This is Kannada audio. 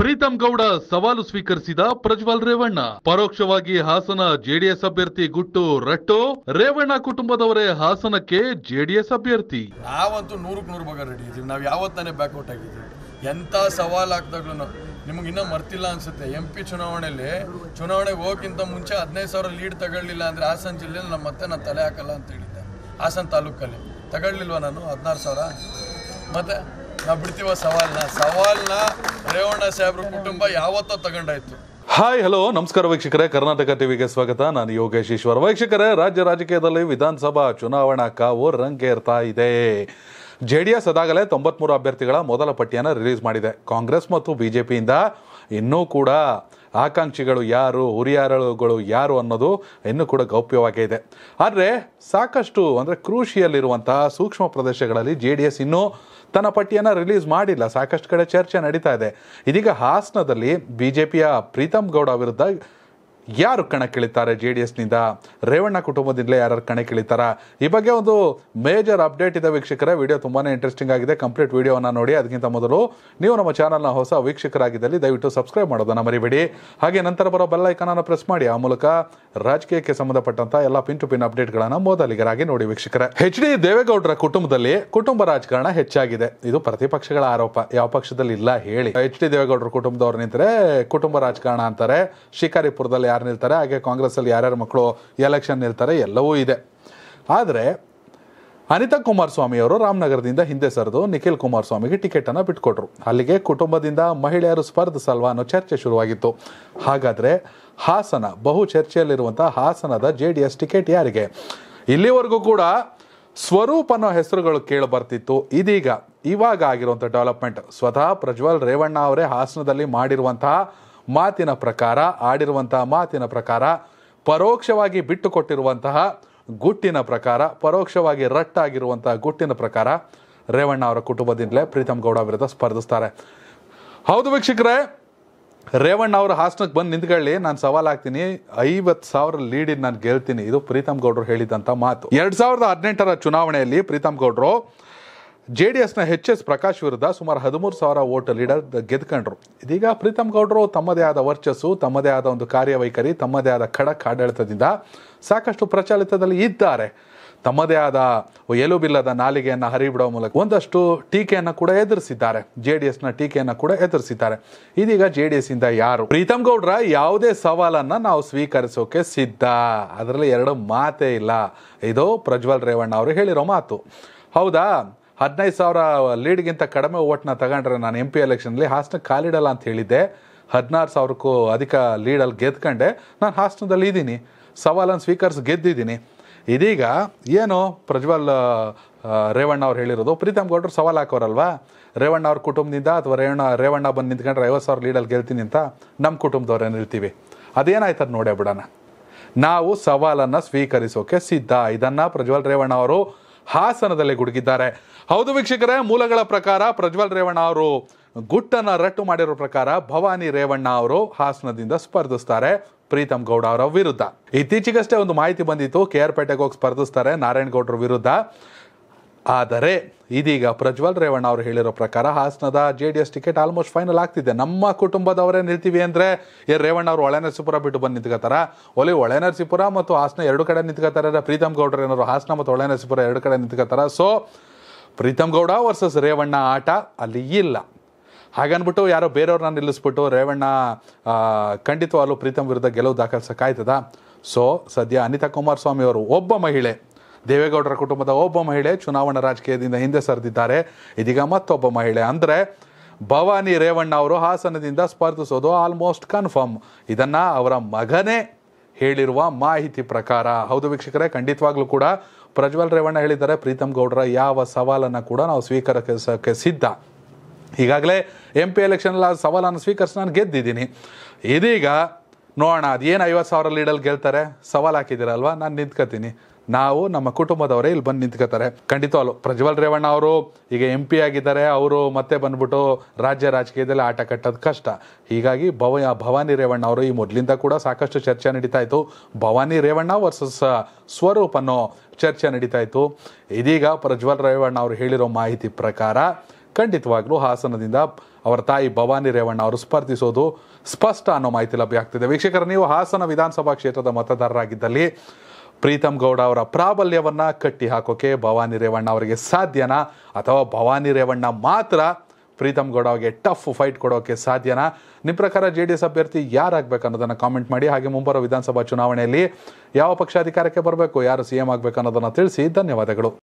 ಪ್ರೀತಂ ಗೌಡ ಸವಾಲು ಸ್ವೀಕರಿಸಿದ ಪ್ರಜ್ವಲ್ ರೇವಣ್ಣ ಪರೋಕ್ಷವಾಗಿ ಹಾಸನ ಜೆಡಿಎಸ್ ಅಭ್ಯರ್ಥಿ ಗುಟ್ಟು ರಟ್ಟು ರೇವಣ್ಣ ಕುಟುಂಬದವರೇ ಹಾಸನಕ್ಕೆ ಜೆಡಿಎಸ್ ಅಭ್ಯರ್ಥಿ ನಾವಂತೂ ನೂರಕ್ ನೂರು ಭಾಗ ರೆಡಿ ಇದೀವಿ ನಾವು ಯಾವತ್ತಾನೆ ಬ್ಯಾಕ್ಔಟ್ ಆಗಿದ್ದೀವಿ ಎಂಥ ಸವಾಲು ಹಾಕಿದಾಗ್ಲೂ ನಿಮಗೆ ಇನ್ನೂ ಮರ್ತಿಲ್ಲ ಅನ್ಸುತ್ತೆ ಎಂ ಪಿ ಚುನಾವಣೆಯಲ್ಲಿ ಚುನಾವಣೆಗೆ ಹೋಗೋಕ್ಕಿಂತ ಮುಂಚೆ ಹದಿನೈದು ಸಾವಿರ ಲೀಡ್ ತಗೊಳ್ಳಿಲ್ಲ ಅಂದ್ರೆ ಹಾಸನ ಜಿಲ್ಲೆಯಲ್ಲಿ ನಮ್ಮ ಮತ್ತೆ ನಾನು ತಲೆ ಹಾಕಲ್ಲ ಅಂತ ಹೇಳಿದ್ದೆ ಹಾಸನ ತಾಲೂಕಲ್ಲಿ ತಗೊಳ್ಳಿಲ್ವಾ ನಾನು ಹದಿನಾರು ಸಾವಿರ ಮತ್ತೆ ನಾವು ಬಿಡ್ತೀವ ಸವಾಲ್ನ ಸವಾಲ್ನ ರೇವಣ್ಣ ಸಾಹೇಬ್ರ ಕುಟುಂಬ ಯಾವತ್ತೋ ತಗೊಂಡಾಯ್ತು ಹಾಯ್ ಹಲೋ ನಮಸ್ಕಾರ ವೀಕ್ಷಕರೇ ಕರ್ನಾಟಕ ಟಿವಿಗೆ ಸ್ವಾಗತ ನಾನು ಯೋಗೇಶ್ ಈಶ್ವರ್ ವೀಕ್ಷಕರೇ ರಾಜ್ಯ ರಾಜಕೀಯದಲ್ಲಿ ವಿಧಾನಸಭಾ ಚುನಾವಣಾ ಕಾವು ರಂಗೇರ್ತಾ ಇದೆ ಜೆ ಡಿ ಎಸ್ ಅದಾಗಲೇ ತೊಂಬತ್ಮೂರು ಅಭ್ಯರ್ಥಿಗಳ ಮೊದಲ ಪಟ್ಟಿಯನ್ನು ರಿಲೀಸ್ ಮಾಡಿದೆ ಕಾಂಗ್ರೆಸ್ ಮತ್ತು ಬಿ ಜೆ ಪಿಯಿಂದ ಇನ್ನೂ ಕೂಡ ಆಕಾಂಕ್ಷಿಗಳು ಯಾರು ಹುರಿಯಾರಳುಗಳು ಯಾರು ಅನ್ನೋದು ಇನ್ನೂ ಕೂಡ ಗೌಪ್ಯವಾಗೇ ಇದೆ ಆದರೆ ಸಾಕಷ್ಟು ಅಂದರೆ ಕೃಷಿಯಲ್ಲಿರುವಂತಹ ಸೂಕ್ಷ್ಮ ಪ್ರದೇಶಗಳಲ್ಲಿ ಜೆ ಡಿ ಎಸ್ ಇನ್ನೂ ತನ್ನ ಪಟ್ಟಿಯನ್ನು ರಿಲೀಸ್ ಮಾಡಿಲ್ಲ ಸಾಕಷ್ಟು ಕಡೆ ಚರ್ಚೆ ನಡೀತಾ ಇದೆ ಇದೀಗ ಹಾಸನದಲ್ಲಿ ಬಿ ಜೆ ಪಿಯ ಪ್ರೀತಮ್ ಗೌಡ ವಿರುದ್ಧ ಯಾರು ಕಣಕ್ಕಿಳಿತಾರೆ ಜೆ ಡಿ ಎಸ್ನಿಂದ ರೇವಣ್ಣ ಕುಟುಂಬದಿಂದಲೇ ಯಾರು ಕಣಕ್ಕಿಳಿತಾರ ಈ ಬಗ್ಗೆ ಒಂದು ಮೇಜರ್ ಅಪ್ಡೇಟ್ ಇದೆ ವೀಕ್ಷಕರೇ ವಿಡಿಯೋ ತುಂಬಾ ಇಂಟ್ರೆಸ್ಟಿಂಗ್ ಆಗಿದೆ ಕಂಪ್ಲೀಟ್ ವಿಡಿಯೋನ ನೋಡಿ ಅದಕ್ಕಿಂತ ಮೊದಲು ನೀವು ನಮ್ಮ ಚಾನಲ್ನ ಹೊಸ ವೀಕ್ಷಕರಾಗಿದ್ದಲ್ಲಿ ದಯವಿಟ್ಟು ಸಬ್ಸ್ಕ್ರೈಬ್ ಮಾಡೋದನ್ನು ಮರಿಬೇಡಿ ಹಾಗೆ ನಂತರ ಬರೋ ಬೆಲ್ ಅನ್ನು ಪ್ರೆಸ್ ಮಾಡಿ ಆ ಮೂಲಕ ರಾಜಕೀಯಕ್ಕೆ ಸಂಬಂಧಪಟ್ಟಂಥ ಎಲ್ಲ ಪಿನ್ ಟು ಪಿನ್ ಅಪ್ಡೇಟ್ಗಳನ್ನು ಮೊದಲಿಗರಾಗಿ ನೋಡಿ ವೀಕ್ಷಕರೇ ಎಚ್ ಡಿ ದೇವೇಗೌಡರ ಕುಟುಂಬದಲ್ಲಿ ಕುಟುಂಬ ರಾಜಕಾರಣ ಹೆಚ್ಚಾಗಿದೆ ಇದು ಪ್ರತಿಪಕ್ಷಗಳ ಆರೋಪ ಯಾವ ಪಕ್ಷದಲ್ಲಿ ಇಲ್ಲ ಹೇಳಿ ಎಚ್ ಡಿ ದೇವೇಗೌಡರ ಕುಟುಂಬದವರು ನಿಂತರೆ ಕುಟುಂಬ ರಾಜಕಾರಣ ಅಂತಾರೆ ಶಿಕಾರಿಪುರದಲ್ಲಿ ಯಾರು ನಿಲ್ತಾರೆ ಹಾಗೆ ಕಾಂಗ್ರೆಸ್ಸಲ್ಲಿ ಯಾರ್ಯಾರ ಮಕ್ಕಳು ಎಲೆಕ್ಷನ್ ನಿಲ್ತಾರೆ ಎಲ್ಲವೂ ಇದೆ ಆದರೆ ಅನಿತಾ ಕುಮಾರಸ್ವಾಮಿ ಅವರು ರಾಮನಗರದಿಂದ ಹಿಂದೆ ಸರಿದು ನಿಖಿಲ್ ಕುಮಾರಸ್ವಾಮಿಗೆ ಟಿಕೆಟನ್ನು ಬಿಟ್ಕೊಟ್ರು ಅಲ್ಲಿಗೆ ಕುಟುಂಬದಿಂದ ಮಹಿಳೆಯರು ಸ್ಪರ್ಧಿಸಲ್ವಾ ಅನ್ನೋ ಚರ್ಚೆ ಶುರುವಾಗಿತ್ತು ಹಾಗಾದರೆ ಹಾಸನ ಬಹು ಚರ್ಚೆಯಲ್ಲಿರುವಂಥ ಹಾಸನದ ಜೆ ಡಿ ಎಸ್ ಟಿಕೆಟ್ ಯಾರಿಗೆ ಇಲ್ಲಿವರೆಗೂ ಕೂಡ ಸ್ವರೂಪ ಅನ್ನೋ ಹೆಸರುಗಳು ಕೇಳಿ ಬರ್ತಿತ್ತು ಇದೀಗ ಇವಾಗ ಆಗಿರುವಂಥ ಡೆವಲಪ್ಮೆಂಟ್ ಸ್ವತಃ ಪ್ರಜ್ವಲ್ ರೇವಣ್ಣ ಅವರೇ ಹಾಸನದಲ್ಲಿ ಮಾಡಿರುವಂತಹ ಮಾತಿನ ಪ್ರಕಾರ ಆಡಿರುವಂತಹ ಮಾತಿನ ಪ್ರಕಾರ ಪರೋಕ್ಷವಾಗಿ ಬಿಟ್ಟುಕೊಟ್ಟಿರುವಂತಹ ಗುಟ್ಟಿನ ಪ್ರಕಾರ ಪರೋಕ್ಷವಾಗಿ ರಟ್ಟಾಗಿರುವಂತಹ ಗುಟ್ಟಿನ ಪ್ರಕಾರ ರೇವಣ್ಣ ಅವರ ಕುಟುಂಬದಿಂದಲೇ ಪ್ರೀತಮ್ ಗೌಡ ವಿರುದ್ಧ ಸ್ಪರ್ಧಿಸ್ತಾರೆ ಹೌದು ವೀಕ್ಷಕರೇ ರೇವಣ್ಣ ಅವರು ಹಾಸನಕ್ಕೆ ಬಂದು ನಿಂತ್ಕೊಳ್ಳಿ ನಾನು ಸವಾಲ್ ಹಾಕ್ತೀನಿ ಐವತ್ತು ಸಾವಿರ ಲೀಡಿನ ನಾನು ಗೆಲ್ತೀನಿ ಇದು ಪ್ರೀತಮ್ ಗೌಡರು ಹೇಳಿದಂಥ ಮಾತು ಎರಡು ಸಾವಿರದ ಹದಿನೆಂಟರ ಚುನಾವಣೆಯಲ್ಲಿ ಪ್ರೀತಮ್ ಗೌಡರು ಜೆ ಡಿ ಎಸ್ನ ಎಚ್ ಎಸ್ ಪ್ರಕಾಶ್ ವಿರುದ್ಧ ಸುಮಾರು ಹದಿಮೂರು ಸಾವಿರ ಓಟ್ ಲೀಡರ್ ಗೆದ್ಕೊಂಡ್ರು ಇದೀಗ ಪ್ರೀತಮ್ ಗೌಡರು ತಮ್ಮದೇ ಆದ ವರ್ಚಸ್ಸು ತಮ್ಮದೇ ಆದ ಒಂದು ಕಾರ್ಯವೈಖರಿ ತಮ್ಮದೇ ಆದ ಖಡಕ್ ಆಡಳಿತದಿಂದ ಸಾಕಷ್ಟು ಪ್ರಚಲಿತದಲ್ಲಿ ಇದ್ದಾರೆ ತಮ್ಮದೇ ಆದ ಎಲುಬಿಲ್ಲದ ನಾಲಿಗೆಯನ್ನು ಹರಿಬಿಡುವ ಮೂಲಕ ಒಂದಷ್ಟು ಟೀಕೆಯನ್ನು ಕೂಡ ಎದುರಿಸಿದ್ದಾರೆ ಜೆ ಡಿ ಎಸ್ನ ಟೀಕೆಯನ್ನು ಕೂಡ ಎದುರಿಸಿದ್ದಾರೆ ಇದೀಗ ಜೆ ಡಿ ಎಸ್ ಇಂದ ಯಾರು ಪ್ರೀತಮ್ ಗೌಡ್ರ ಯಾವುದೇ ಸವಾಲನ್ನು ನಾವು ಸ್ವೀಕರಿಸೋಕೆ ಸಿದ್ಧ ಅದರಲ್ಲಿ ಎರಡು ಮಾತೇ ಇಲ್ಲ ಇದು ಪ್ರಜ್ವಲ್ ರೇವಣ್ಣ ಅವರು ಹೇಳಿರೋ ಮಾತು ಹೌದಾ ಹದಿನೈದು ಸಾವಿರ ಲೀಡ್ಗಿಂತ ಕಡಿಮೆ ಓಟ್ನ ತಗೊಂಡ್ರೆ ನಾನು ಎಂ ಪಿ ಎಲೆಕ್ಷನಲ್ಲಿ ಹಾಸನಕ್ಕೆ ಕಾಲಿಡಲ್ಲ ಅಂತ ಹೇಳಿದ್ದೆ ಹದಿನಾರು ಸಾವಿರಕ್ಕೂ ಅಧಿಕ ಲೀಡಲ್ಲಿ ಗೆದ್ಕೊಂಡೆ ನಾನು ಹಾಸನದಲ್ಲಿ ಇದ್ದೀನಿ ಸವಾಲನ್ನು ಸ್ವೀಕರಿಸಿ ಗೆದ್ದಿದ್ದೀನಿ ಇದೀಗ ಏನು ಪ್ರಜ್ವಲ್ ರೇವಣ್ಣ ಅವ್ರು ಹೇಳಿರೋದು ಪ್ರೀತಮ್ ಗೌಡ್ರು ಸವಾಲು ಹಾಕೋರಲ್ವಾ ರೇವಣ್ಣ ಅವ್ರ ಕುಟುಂಬದಿಂದ ಅಥವಾ ರೇವಣ್ಣ ರೇವಣ್ಣ ಬಂದು ನಿಂತ್ಕೊಂಡ್ರೆ ಐವತ್ತು ಸಾವಿರ ಲೀಡಲ್ಲಿ ಗೆಲ್ತೀನಿ ಅಂತ ನಮ್ಮ ಕುಟುಂಬದವ್ರೇನು ಇರ್ತೀವಿ ಅದೇನಾಯ್ತು ಅದು ನೋಡೇ ಬಿಡೋಣ ನಾವು ಸವಾಲನ್ನು ಸ್ವೀಕರಿಸೋಕೆ ಸಿದ್ಧ ಇದನ್ನು ಪ್ರಜ್ವಲ್ ರೇವಣ್ಣ ಅವರು ಹಾಸನದಲ್ಲಿ ಗುಡುಗಿದ್ದಾರೆ ಹೌದು ವೀಕ್ಷಕರೇ ಮೂಲಗಳ ಪ್ರಕಾರ ಪ್ರಜ್ವಲ್ ರೇವಣ್ಣ ಅವರು ಗುಟ್ಟನ ರಟ್ಟು ಮಾಡಿರೋ ಪ್ರಕಾರ ಭವಾನಿ ರೇವಣ್ಣ ಅವರು ಹಾಸನದಿಂದ ಸ್ಪರ್ಧಿಸ್ತಾರೆ ಪ್ರೀತಮ್ ಗೌಡ ಅವರ ವಿರುದ್ಧ ಇತ್ತೀಚೆಗಷ್ಟೇ ಒಂದು ಮಾಹಿತಿ ಬಂದಿತ್ತು ಕೆ ಆರ್ ಪೇಟೆಗೆ ಹೋಗಿ ಸ್ಪರ್ಧಿಸ್ತಾರೆ ನಾರಾಯಣಗೌಡರ ವಿರುದ್ಧ ಆದರೆ ಇದೀಗ ಪ್ರಜ್ವಲ್ ರೇವಣ್ಣ ಅವರು ಹೇಳಿರೋ ಪ್ರಕಾರ ಹಾಸನದ J D S ticket almost final ಆಗ್ತಿದೆ ನಮ್ಮ ಕುಟುಂಬದವರೇ ನಿಲ್ತೀವಿ ಅಂದರೆ ಏ ರೇವಣ್ಣ ಅವರು ಒಳೆ ಬಿಟ್ಟು ಬಂದು ನಿಂತ್ಕೋತಾರ ಒಲೆ ಒಳೆ ಮತ್ತು ಹಾಸನ ಎರಡು ಕಡೆ ನಿಂತ್ಕೋತಾರೆ ಪ್ರೀತಮ್ ಗೌಡ್ರ ಏನಾದ್ರು ಹಾಸನ ಮತ್ತು ಒಳೆ ಎರಡು ಕಡೆ ನಿಂತ್ಕೋತಾರ ಸೊ ಪ್ರೀತಮ್ ಗೌಡ ವರ್ಸಸ್ ರೇವಣ್ಣ ಆಟ ಅಲ್ಲಿ ಇಲ್ಲ ಹಾಗನ್ಬಿಟ್ಟು ಯಾರೋ ಬೇರೆಯವ್ರನ್ನ ನಿಲ್ಲಿಸ್ಬಿಟ್ಟು ರೇವಣ್ಣ ಖಂಡಿತವಾಗ್ಲೂ ಪ್ರೀತಮ್ ವಿರುದ್ಧ ಗೆಲುವು ದಾಖಲಿಸೋಕ್ಕಾಯ್ತದ ಸೊ ಸದ್ಯ ಅನಿತಾ ಕುಮಾರಸ್ವಾಮಿ ಅವರು ಒಬ್ಬ ಮಹಿಳೆ ದೇವೇಗೌಡರ ಕುಟುಂಬದ ಒಬ್ಬ ಮಹಿಳೆ ಚುನಾವಣಾ ರಾಜಕೀಯದಿಂದ ಹಿಂದೆ ಸರಿದಿದ್ದಾರೆ ಇದೀಗ ಮತ್ತೊಬ್ಬ ಮಹಿಳೆ ಅಂದರೆ ಭವಾನಿ ರೇವಣ್ಣ ಅವರು ಹಾಸನದಿಂದ ಸ್ಪರ್ಧಿಸೋದು ಆಲ್ಮೋಸ್ಟ್ ಕನ್ಫರ್ಮ್ ಇದನ್ನು ಅವರ ಮಗನೇ ಹೇಳಿರುವ ಮಾಹಿತಿ ಪ್ರಕಾರ ಹೌದು ವೀಕ್ಷಕರೇ ಖಂಡಿತವಾಗ್ಲೂ ಕೂಡ ಪ್ರಜ್ವಲ್ ರೇವಣ್ಣ ಹೇಳಿದ್ದಾರೆ ಪ್ರೀತಮ್ ಗೌಡರ ಯಾವ ಸವಾಲನ್ನು ಕೂಡ ನಾವು ಸ್ವೀಕರಿಸೋಕ್ಕೆ ಸಿದ್ಧ ಈಗಾಗಲೇ ಎಂ ಪಿ ಎಲೆಕ್ಷನಲ್ಲಿ ಆ ಸವಾಲನ್ನು ಸ್ವೀಕರಿಸಿ ನಾನು ಗೆದ್ದಿದ್ದೀನಿ ಇದೀಗ ನೋಡೋಣ ಅದೇನು ಐವತ್ತು ಸಾವಿರ ಲೀಡಲ್ಲಿ ಗೆಲ್ತಾರೆ ಸವಾಲು ಹಾಕಿದ್ದೀರಲ್ವಾ ನಾನು ನಿಂತ್ಕೋತೀನಿ ನಾವು ನಮ್ಮ ಕುಟುಂಬದವರೇ ಇಲ್ಲಿ ಬಂದು ನಿಂತ್ಕೋತಾರೆ ಖಂಡಿತವಾಗ್ಲು ಪ್ರಜ್ವಲ್ ರೇವಣ್ಣ ಅವರು ಈಗ ಎಂ ಪಿ ಆಗಿದ್ದಾರೆ ಅವರು ಮತ್ತೆ ಬಂದ್ಬಿಟ್ಟು ರಾಜ್ಯ ರಾಜಕೀಯದಲ್ಲಿ ಆಟ ಕಟ್ಟೋದು ಕಷ್ಟ ಹೀಗಾಗಿ ಭವ ಭವಾನಿ ರೇವಣ್ಣ ಅವರು ಈ ಮೊದಲಿಂದ ಕೂಡ ಸಾಕಷ್ಟು ಚರ್ಚೆ ನಡೀತಾ ಇತ್ತು ಭವಾನಿ ರೇವಣ್ಣ ವರ್ಸಸ್ ಸ್ವರೂಪ ಅನ್ನೋ ಚರ್ಚೆ ನಡೀತಾ ಇತ್ತು ಇದೀಗ ಪ್ರಜ್ವಲ್ ರೇವಣ್ಣ ಅವರು ಹೇಳಿರೋ ಮಾಹಿತಿ ಪ್ರಕಾರ ಖಂಡಿತವಾಗ್ಲೂ ಹಾಸನದಿಂದ ಅವರ ತಾಯಿ ಭವಾನಿ ರೇವಣ್ಣ ಅವರು ಸ್ಪರ್ಧಿಸೋದು ಸ್ಪಷ್ಟ ಅನ್ನೋ ಮಾಹಿತಿ ಲಭ್ಯ ಆಗ್ತಿದೆ ವೀಕ್ಷಕರ ನೀವು ಹಾಸನ ವಿಧಾನಸಭಾ ಕ್ಷೇತ್ರದ ಮತದಾರರಾಗಿದ್ದಲ್ಲಿ ಪ್ರೀತಮ್ ಗೌಡ ಅವರ ಪ್ರಾಬಲ್ಯವನ್ನು ಕಟ್ಟಿ ಹಾಕೋಕೆ ಭವಾನಿ ರೇವಣ್ಣ ಅವರಿಗೆ ಸಾಧ್ಯನಾ ಅಥವಾ ಭವಾನಿ ರೇವಣ್ಣ ಮಾತ್ರ ಪ್ರೀತಮ್ ಗೌಡ ಅವರಿಗೆ ಟಫ್ ಫೈಟ್ ಕೊಡೋಕೆ ಸಾಧ್ಯನಾ ನಿಮ್ಮ ಪ್ರಕಾರ ಜೆ ಡಿ ಎಸ್ ಅಭ್ಯರ್ಥಿ ಯಾರಾಗಬೇಕು ಅನ್ನೋದನ್ನು ಕಾಮೆಂಟ್ ಮಾಡಿ ಹಾಗೆ ಮುಂಬರುವ ವಿಧಾನಸಭಾ ಚುನಾವಣೆಯಲ್ಲಿ ಯಾವ ಪಕ್ಷ ಅಧಿಕಾರಕ್ಕೆ ಬರಬೇಕು ಯಾರು ಸಿ ಎಂ ಆಗಬೇಕು ಅನ್ನೋದನ್ನು ತಿಳಿಸಿ ಧನ್ಯವಾದಗಳು